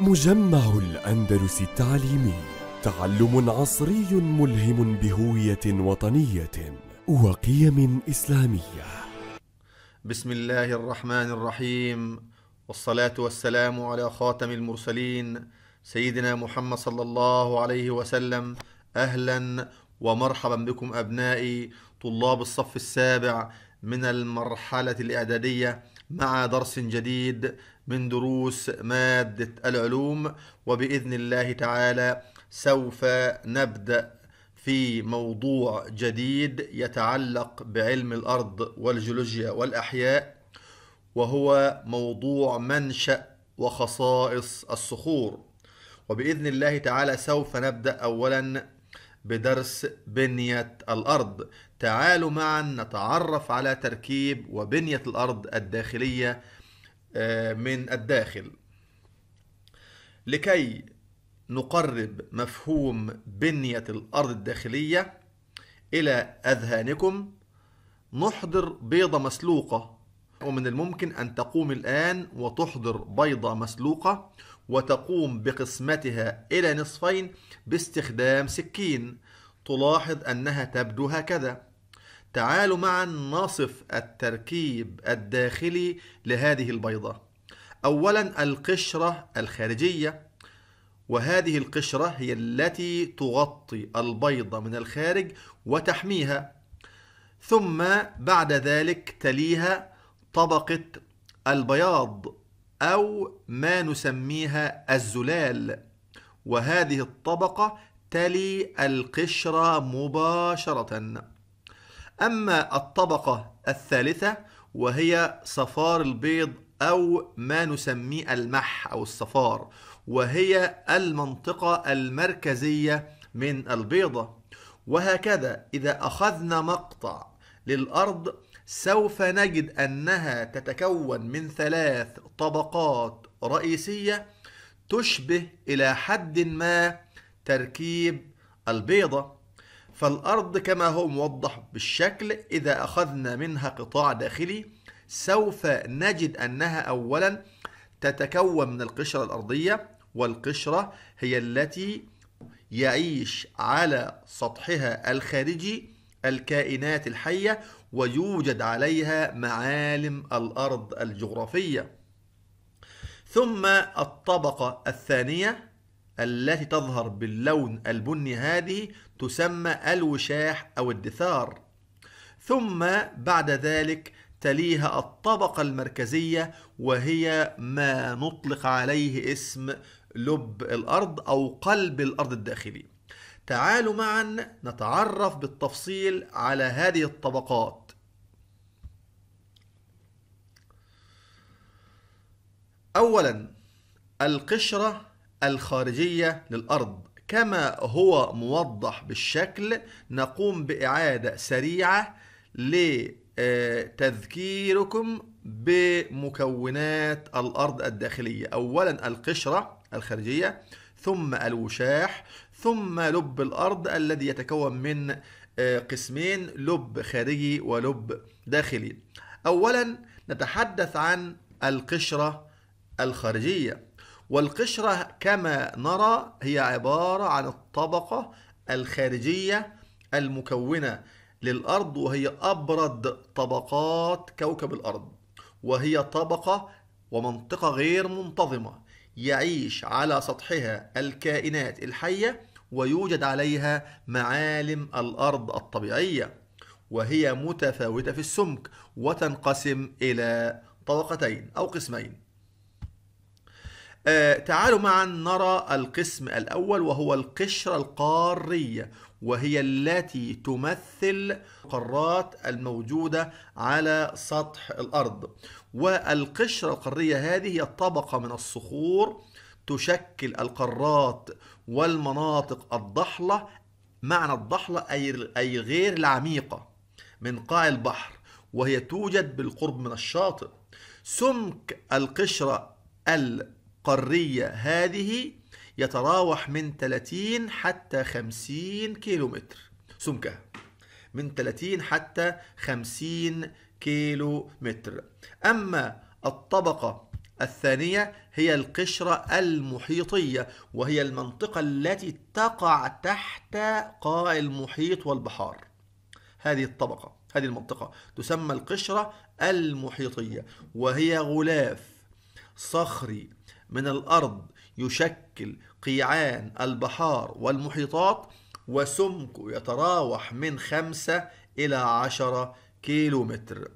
مجمع الأندلس التعليمي تعلم عصري ملهم بهوية وطنية وقيم إسلامية بسم الله الرحمن الرحيم والصلاة والسلام على خاتم المرسلين سيدنا محمد صلى الله عليه وسلم أهلا ومرحبا بكم أبنائي طلاب الصف السابع من المرحلة الإعدادية مع درس جديد من دروس مادة العلوم وبإذن الله تعالى سوف نبدأ في موضوع جديد يتعلق بعلم الأرض والجيولوجيا والأحياء وهو موضوع منشأ وخصائص الصخور وبإذن الله تعالى سوف نبدأ أولا بدرس بنية الأرض تعالوا معا نتعرف على تركيب وبنية الأرض الداخلية آه، من الداخل لكي نقرب مفهوم بنية الأرض الداخلية إلى أذهانكم نحضر بيضة مسلوقة ومن الممكن أن تقوم الآن وتحضر بيضة مسلوقة وتقوم بقسمتها إلى نصفين باستخدام سكين تلاحظ أنها تبدو هكذا تعالوا معا نصف التركيب الداخلي لهذه البيضة أولا القشرة الخارجية وهذه القشرة هي التي تغطي البيضة من الخارج وتحميها ثم بعد ذلك تليها طبقة البياض أو ما نسميها الزلال وهذه الطبقة تلي القشرة مباشرة أما الطبقة الثالثة وهي صفار البيض أو ما نسميه المح أو الصفار وهي المنطقة المركزية من البيضة وهكذا إذا أخذنا مقطع للأرض سوف نجد أنها تتكون من ثلاث طبقات رئيسية تشبه إلى حد ما تركيب البيضة فالأرض كما هو موضح بالشكل إذا أخذنا منها قطاع داخلي سوف نجد أنها أولا تتكون من القشرة الأرضية والقشرة هي التي يعيش على سطحها الخارجي الكائنات الحية ويوجد عليها معالم الأرض الجغرافية ثم الطبقة الثانية التي تظهر باللون البني هذه تسمى الوشاح أو الدثار ثم بعد ذلك تليها الطبقة المركزية وهي ما نطلق عليه اسم لب الأرض أو قلب الأرض الداخلي تعالوا معا نتعرف بالتفصيل على هذه الطبقات اولا القشره الخارجيه للارض كما هو موضح بالشكل نقوم باعاده سريعه لتذكيركم بمكونات الارض الداخليه اولا القشره الخارجيه ثم الوشاح ثم لب الأرض الذي يتكون من آه، قسمين لب خارجي ولب داخلي أولا نتحدث عن القشرة الخارجية والقشرة كما نرى هي عبارة عن الطبقة الخارجية المكونة للأرض وهي أبرد طبقات كوكب الأرض وهي طبقة ومنطقة غير منتظمة يعيش على سطحها الكائنات الحية ويوجد عليها معالم الأرض الطبيعية وهي متفاوتة في السمك وتنقسم إلى طبقتين أو قسمين آه، تعالوا معا نرى القسم الأول وهو القشرة القارية وهي التي تمثل القارات الموجودة على سطح الأرض والقشرة القارية هذه هي طبقة من الصخور تشكل القارات والمناطق الضحلة معنى الضحلة أي غير العميقة من قاع البحر وهي توجد بالقرب من الشاطئ سمك القشرة ال قارية هذه يتراوح من 30 حتى 50 كيلومتر سمكها من 30 حتى 50 كيلو متر أما الطبقة الثانية هي القشرة المحيطية وهي المنطقة التي تقع تحت قاع المحيط والبحار هذه الطبقة هذه المنطقة تسمى القشرة المحيطية وهي غلاف صخري من الأرض يشكل قيعان البحار والمحيطات وسمكه يتراوح من خمسة إلى عشرة كيلومتر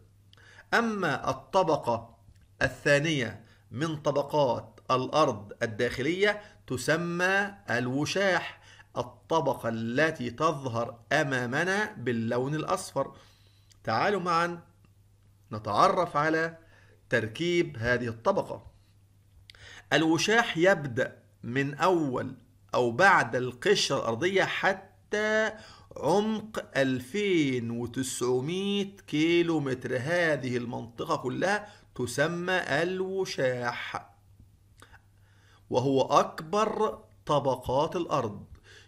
أما الطبقة الثانية من طبقات الأرض الداخلية تسمى الوشاح الطبقة التي تظهر أمامنا باللون الأصفر تعالوا معا نتعرف على تركيب هذه الطبقة الوشاح يبدأ من أول أو بعد القشرة الأرضية حتى عمق 2900 كيلو متر هذه المنطقة كلها تسمى الوشاح وهو أكبر طبقات الأرض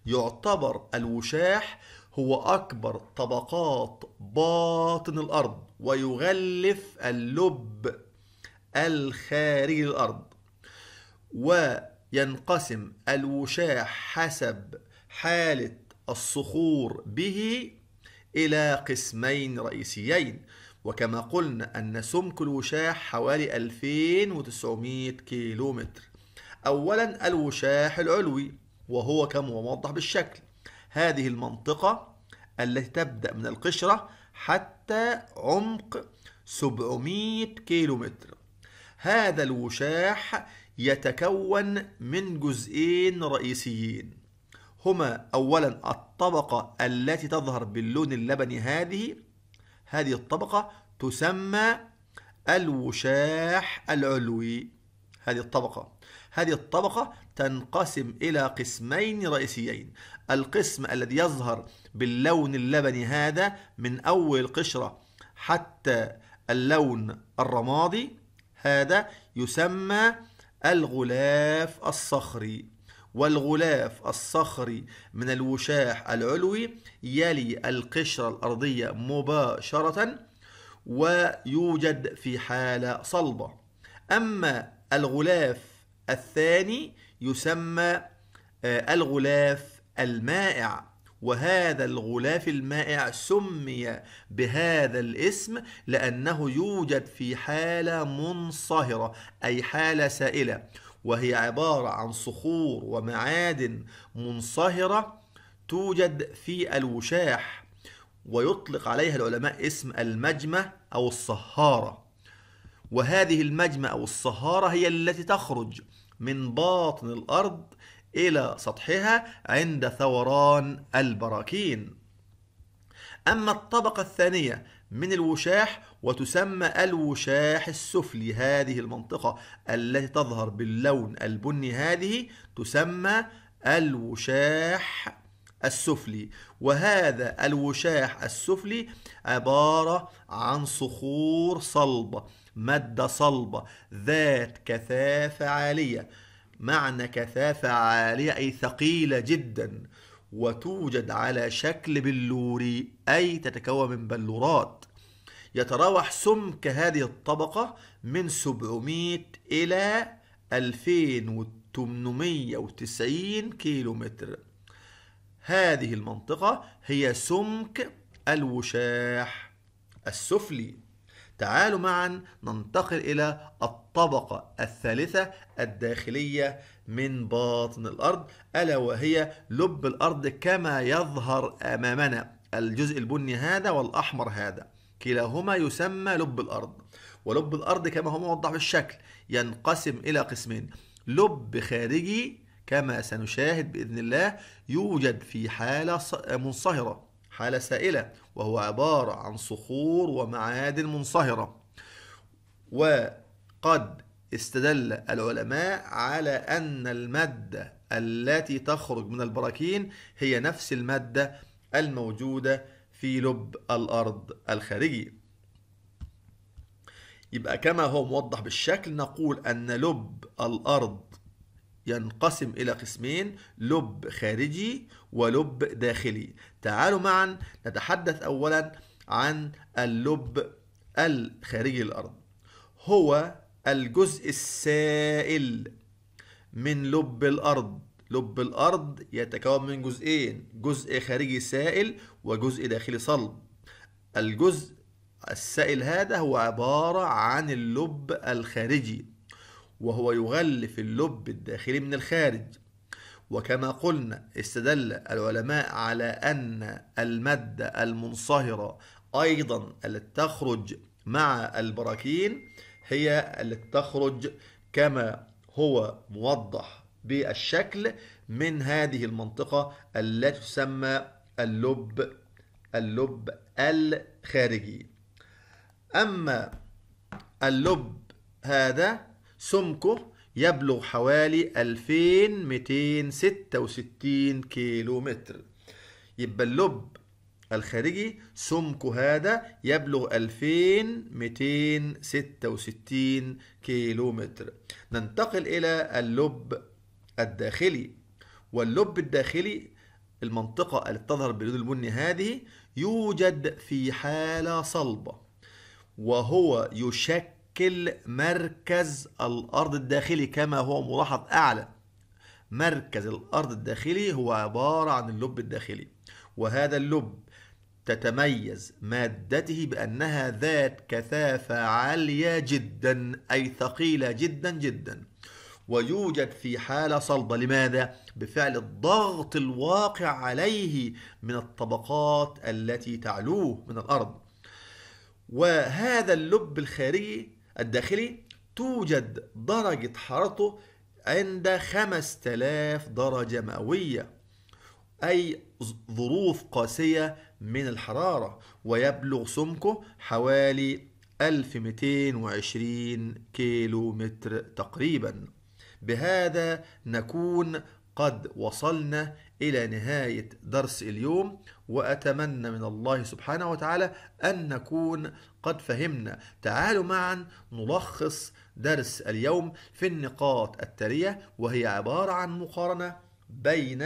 يعتبر الوشاح هو أكبر طبقات باطن الأرض ويغلف اللب الخارجي للأرض وينقسم الوشاح حسب حالة الصخور به إلى قسمين رئيسيين وكما قلنا أن سمك الوشاح حوالي 2900 كيلومتر أولا الوشاح العلوي وهو كما هو موضح بالشكل هذه المنطقة التي تبدأ من القشرة حتى عمق 700 كيلومتر هذا الوشاح يتكون من جزئين رئيسيين هما أولا الطبقة التي تظهر باللون اللبني هذه هذه الطبقة تسمى الوشاح العلوي هذه الطبقة هذه الطبقة تنقسم إلى قسمين رئيسيين القسم الذي يظهر باللون اللبني هذا من أول القشره حتى اللون الرمادي هذا يسمى الغلاف الصخري والغلاف الصخري من الوشاح العلوي يلي القشرة الأرضية مباشرة ويوجد في حالة صلبة أما الغلاف الثاني يسمى آه، الغلاف المائع وهذا الغلاف المائع سمي بهذا الاسم لأنه يوجد في حالة منصهرة أي حالة سائلة وهي عبارة عن صخور ومعادن منصهرة توجد في الوشاح ويطلق عليها العلماء اسم المجمة أو الصهارة وهذه المجمة أو الصهارة هي التي تخرج من باطن الأرض إلى سطحها عند ثوران البراكين أما الطبقة الثانية من الوشاح وتسمى الوشاح السفلي هذه المنطقة التي تظهر باللون البني هذه تسمى الوشاح السفلي وهذا الوشاح السفلي عبارة عن صخور صلبة مادة صلبة ذات كثافة عالية معنى كثافة عالية أي ثقيلة جدا وتوجد على شكل بلوري أي تتكون من بلورات يتراوح سمك هذه الطبقة من 700 إلى 2890 كيلومتر هذه المنطقة هي سمك الوشاح السفلي تعالوا معا ننتقل إلى الطبقة الثالثة الداخلية من باطن الأرض ألا وهي لب الأرض كما يظهر أمامنا الجزء البني هذا والأحمر هذا كلاهما يسمى لب الأرض ولب الأرض كما هو موضح بالشكل ينقسم إلى قسمين لب خارجي كما سنشاهد بإذن الله يوجد في حالة منصهرة حالة سائلة وهو عبارة عن صخور ومعادن منصهرة وقد استدل العلماء على أن المادة التي تخرج من البراكين هي نفس المادة الموجودة في لب الأرض الخارجي يبقى كما هو موضح بالشكل نقول أن لب الأرض ينقسم إلى قسمين لب خارجي ولب داخلي تعالوا معا نتحدث أولا عن اللب الخارجي للأرض هو الجزء السائل من لب الأرض لب الأرض يتكون من جزئين جزء خارجي سائل وجزء داخلي صلب الجزء السائل هذا هو عبارة عن اللب الخارجي وهو يغلف اللب الداخلي من الخارج وكما قلنا استدل العلماء على أن المادة المنصهرة أيضا التي تخرج مع البراكين هي التي تخرج كما هو موضح بالشكل من هذه المنطقة التي تسمى اللب اللب الخارجي أما اللب هذا سمكه يبلغ حوالي 2266 كيلو متر يبقى اللب الخارجي سمكه هذا يبلغ 2266 كيلو متر ننتقل إلى اللب الداخلي واللب الداخلي المنطقة التي تظهر باللون البني هذه يوجد في حالة صلبة وهو يشكل يشكل مركز الأرض الداخلي كما هو ملاحظ أعلى مركز الأرض الداخلي هو عبارة عن اللب الداخلي وهذا اللب تتميز مادته بأنها ذات كثافة عالية جدا أي ثقيلة جدا جدا ويوجد في حالة صلبة لماذا؟ بفعل الضغط الواقع عليه من الطبقات التي تعلوه من الأرض وهذا اللب الخارجي الداخلي توجد درجة حرارته عند 5000 درجة مئوية أي ظروف قاسية من الحرارة ويبلغ سمكه حوالي 1220 كيلو متر تقريبا بهذا نكون قد وصلنا إلى نهاية درس اليوم وأتمنى من الله سبحانه وتعالى أن نكون قد فهمنا تعالوا معا نلخص درس اليوم في النقاط التالية وهي عبارة عن مقارنة بين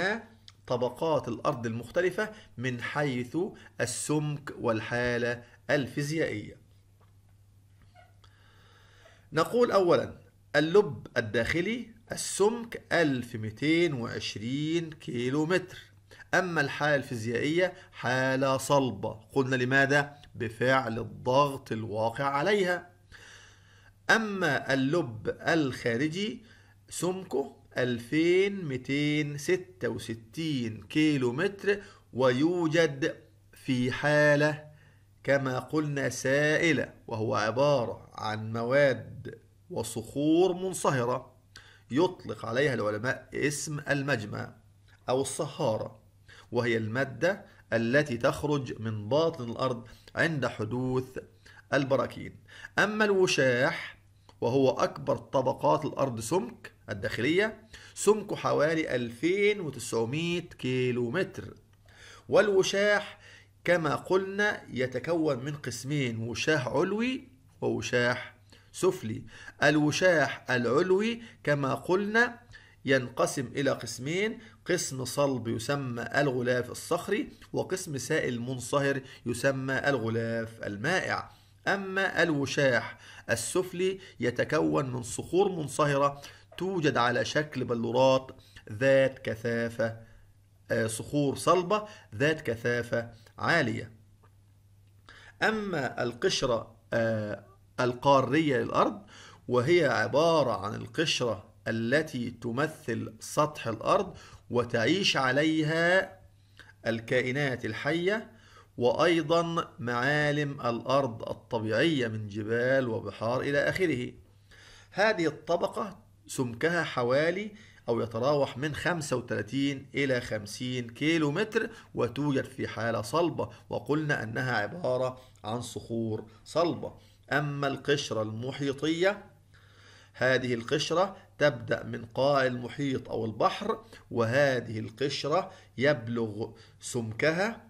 طبقات الأرض المختلفة من حيث السمك والحالة الفيزيائية نقول أولا اللب الداخلي السمك 1220 كيلو متر أما الحالة الفيزيائية حالة صلبة قلنا لماذا؟ بفعل الضغط الواقع عليها أما اللب الخارجي سمكه 2266 كيلو متر ويوجد في حالة كما قلنا سائلة وهو عبارة عن مواد وصخور منصهرة يطلق عليها العلماء اسم المجمع أو الصهارة وهي المادة التي تخرج من باطن الأرض عند حدوث البراكين أما الوشاح وهو أكبر طبقات الأرض سمك الداخلية سمكه حوالي 2900 كيلو متر والوشاح كما قلنا يتكون من قسمين وشاح علوي ووشاح سفلي الوشاح العلوي كما قلنا ينقسم إلى قسمين قسم صلب يسمى الغلاف الصخري وقسم سائل منصهر يسمى الغلاف المائع أما الوشاح السفلي يتكون من صخور منصهرة توجد على شكل بلورات ذات كثافة آه، صخور صلبة ذات كثافة عالية أما القشرة آه، القارية للأرض وهي عبارة عن القشرة التي تمثل سطح الأرض وتعيش عليها الكائنات الحية وأيضا معالم الأرض الطبيعية من جبال وبحار إلى آخره هذه الطبقة سمكها حوالي أو يتراوح من 35 إلى 50 كيلو متر وتوجد في حالة صلبة وقلنا أنها عبارة عن صخور صلبة أما القشرة المحيطية هذه القشرة تبدأ من قاع المحيط أو البحر وهذه القشرة يبلغ سمكها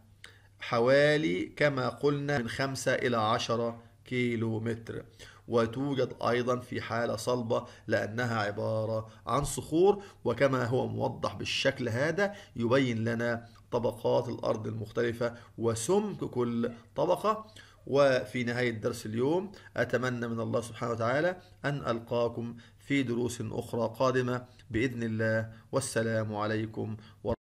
حوالي كما قلنا من 5 إلى 10 كيلو متر وتوجد أيضا في حالة صلبة لأنها عبارة عن صخور وكما هو موضح بالشكل هذا يبين لنا طبقات الأرض المختلفة وسمك كل طبقة وفي نهاية درس اليوم أتمنى من الله سبحانه وتعالى أن ألقاكم في دروس أخرى قادمة بإذن الله والسلام عليكم ورحمة